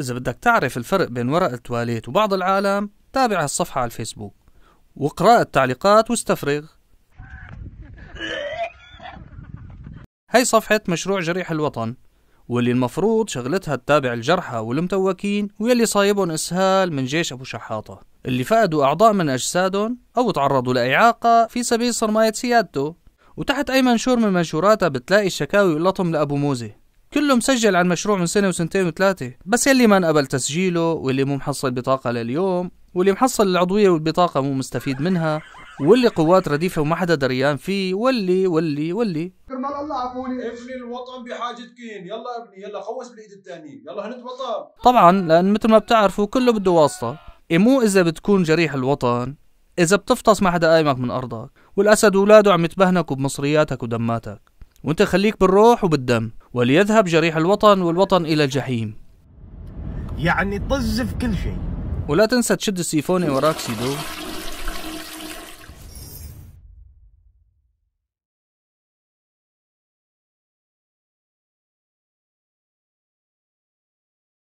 إذا بدك تعرف الفرق بين ورق التواليت وبعض العالم تابع هالصفحة على الفيسبوك واقرأ التعليقات واستفرغ هي صفحة مشروع جريح الوطن واللي المفروض شغلتها تتابع الجرحى والمتوكين ويلي صايبهم إسهال من جيش أبو شحاطة اللي فقدوا أعضاء من أجسادهم أو تعرضوا لإعاقة في سبيل صرماية سيادته وتحت أي منشور من منشوراتها بتلاقي الشكاوي واللطم لأبو موزة كله مسجل عن مشروع من سنة وسنتين وثلاثة بس يلي ما انقبل تسجيله واللي مو محصل بطاقة لليوم واللي محصل العضوية والبطاقة مو مستفيد منها واللي قوات رديفة وما حدا دريان فيه واللي واللي واللي كرمال الله عفوني ابني الوطن بحاجتكين يلا ابني يلا خوس بالايد الثانية يلا هند وطن طبعا لان مثل ما بتعرفوا كله بده واسطة اي مو اذا بتكون جريح الوطن اذا بتفطس ما حدا قايمك من ارضك والاسد اولاده عم يتبهنك بمصرياتك ودماتك وانت خليك بالروح وبالدم وليذهب جريح الوطن والوطن إلى الجحيم يعني طز في كل شيء ولا تنسى تشد السيفوني وراك سيدو